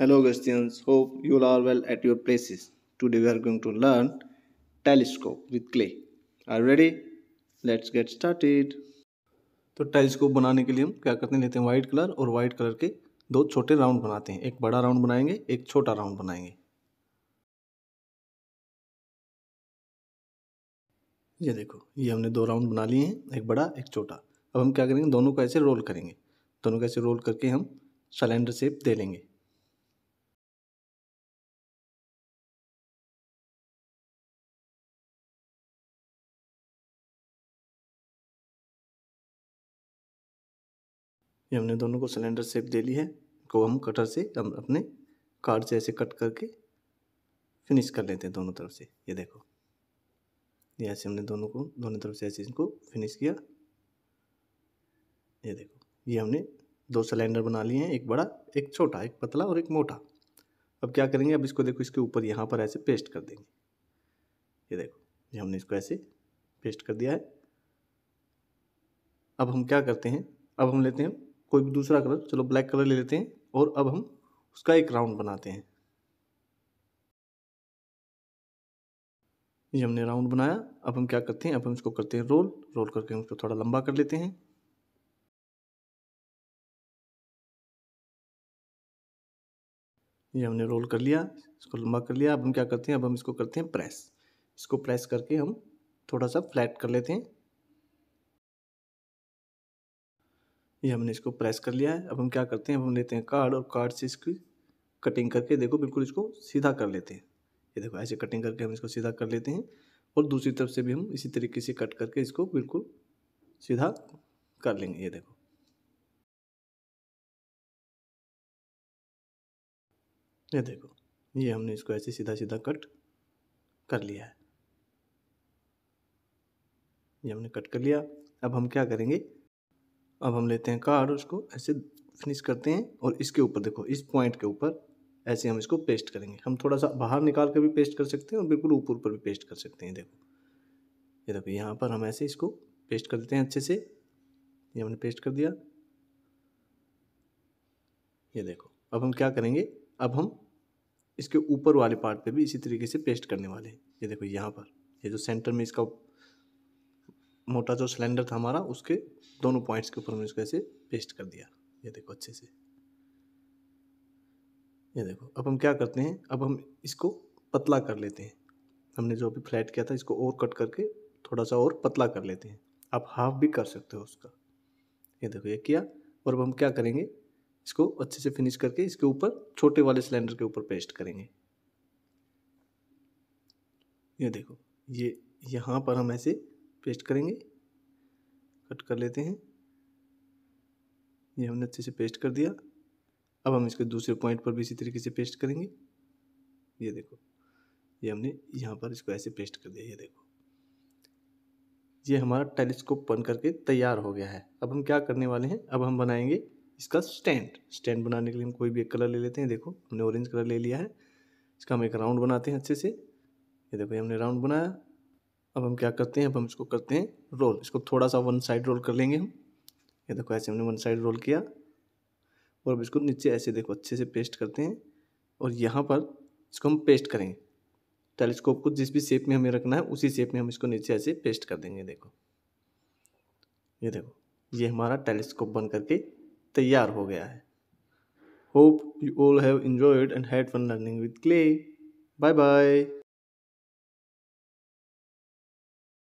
Hello Christians, hope you all are well at your places. Today we are going to learn telescope with clay. Are you ready? Let's get started. तो telescope बनाने के लिए हम क्या करते हैं लेते हैं वाइट कलर और वाइट कलर के दो छोटे राउंड बनाते हैं एक बड़ा राउंड बनाएंगे एक छोटा राउंड बनाएंगे ये देखो ये हमने दो राउंड बना लिए हैं एक बड़ा एक छोटा अब हम क्या करेंगे दोनों को ऐसे रोल करेंगे दोनों को ऐसे रोल करके हम सिलेंडर शेप दे लेंगे ये हमने दोनों को सिलेंडर शेप दे ली है को हम कटर से हम अपने कार्ड से ऐसे कट करके फिनिश कर लेते हैं दोनों तरफ से ये देखो ये ऐसे हमने दोनों को दोनों तरफ से ऐसे इनको फिनिश किया ये देखो ये हमने दो सिलेंडर बना लिए हैं एक बड़ा एक छोटा एक पतला और एक मोटा अब क्या करेंगे अब इसको देखो इसके ऊपर यहाँ पर ऐसे पेस्ट कर देंगे ये देखो ये हमने इसको ऐसे पेस्ट कर दिया है अब हम क्या करते हैं अब हम लेते हैं कोई भी दूसरा कलर चलो ब्लैक कलर ले लेते हैं और अब हम उसका एक राउंड बनाते हैं ये हमने राउंड बनाया अब हम क्या करते हैं अब हम इसको करते हैं रोल रोल करके हम इसको थोड़ा लंबा कर लेते हैं ये हमने रोल कर लिया इसको लंबा कर लिया अब हम क्या करते हैं अब हम इसको करते हैं प्रेस इसको प्रेस करके हम थोड़ा सा फ्लैट कर लेते हैं ये हमने इसको प्रेस कर लिया है अब हम क्या करते हैं अब हम लेते हैं कार्ड और कार्ड से इसकी कटिंग करके देखो बिल्कुल इसको सीधा कर लेते हैं ये देखो ऐसे कटिंग करके हम इसको सीधा कर लेते हैं और दूसरी तरफ से भी हम इसी तरीके से कट करके इसको बिल्कुल सीधा कर लेंगे ये देखो ये देखो ये हमने इसको ऐसे सीधा सीधा कट कर लिया है ये हमने कट कर लिया अब हम क्या करेंगे अब हम लेते हैं कार्ड उसको ऐसे फिनिश करते हैं और इसके ऊपर देखो इस पॉइंट के ऊपर ऐसे हम इसको पेस्ट करेंगे हम थोड़ा सा बाहर निकाल कर भी पेस्ट कर सकते हैं और बिल्कुल ऊपर ऊपर भी पेस्ट कर सकते हैं देखो ये देखो यहाँ पर हम ऐसे इसको पेस्ट कर देते हैं अच्छे से ये हमने पेस्ट कर दिया ये देखो अब हम क्या करेंगे अब हम इसके ऊपर वाले पार्ट पे भी इसी तरीके से पेस्ट करने वाले हैं ये देखो यहाँ पर ये जो सेंटर में इसका मोटा जो सिलेंडर था हमारा उसके दोनों पॉइंट्स के ऊपर हमने इसको ऐसे पेस्ट कर दिया ये देखो अच्छे से ये देखो अब हम क्या करते हैं अब हम इसको पतला कर लेते हैं हमने जो अभी फ्लैट किया था इसको और कट करके थोड़ा सा और पतला कर लेते हैं आप हाफ भी कर सकते हो उसका ये देखो ये किया और अब हम क्या करेंगे इसको अच्छे से फिनिश करके इसके ऊपर छोटे वाले सिलेंडर के ऊपर पेस्ट करेंगे ये देखो ये यहाँ पर हम ऐसे पेस्ट करेंगे कट कर लेते हैं ये हमने अच्छे से पेस्ट कर दिया अब हम इसके दूसरे पॉइंट पर भी इसी तरीके से पेस्ट करेंगे ये देखो ये हमने यहाँ पर इसको ऐसे पेस्ट कर दिया ये देखो ये हमारा टेलीस्कोप बन करके तैयार हो गया है अब हम क्या करने वाले हैं अब हम बनाएंगे इसका स्टैंड स्टैंड बनाने के लिए हम कोई भी एक कलर ले लेते हैं देखो हमने ऑरेंज कलर ले लिया है इसका हम एक राउंड बनाते हैं अच्छे से ये देखो ये हमने राउंड बनाया अब हम क्या करते हैं अब हम इसको करते हैं रोल इसको थोड़ा सा वन साइड रोल कर लेंगे हम ये देखो ऐसे हमने वन साइड रोल किया और अब इसको नीचे ऐसे देखो अच्छे से पेस्ट करते हैं और यहाँ पर इसको हम पेस्ट करेंगे टेलीस्कोप को जिस भी शेप में हमें रखना है उसी शेप में हम इसको नीचे ऐसे पेस्ट कर देंगे देखो ये देखो ये हमारा टेलीस्कोप बन करके तैयार हो गया है hope you all have enjoyed and had fun learning with clay bye bye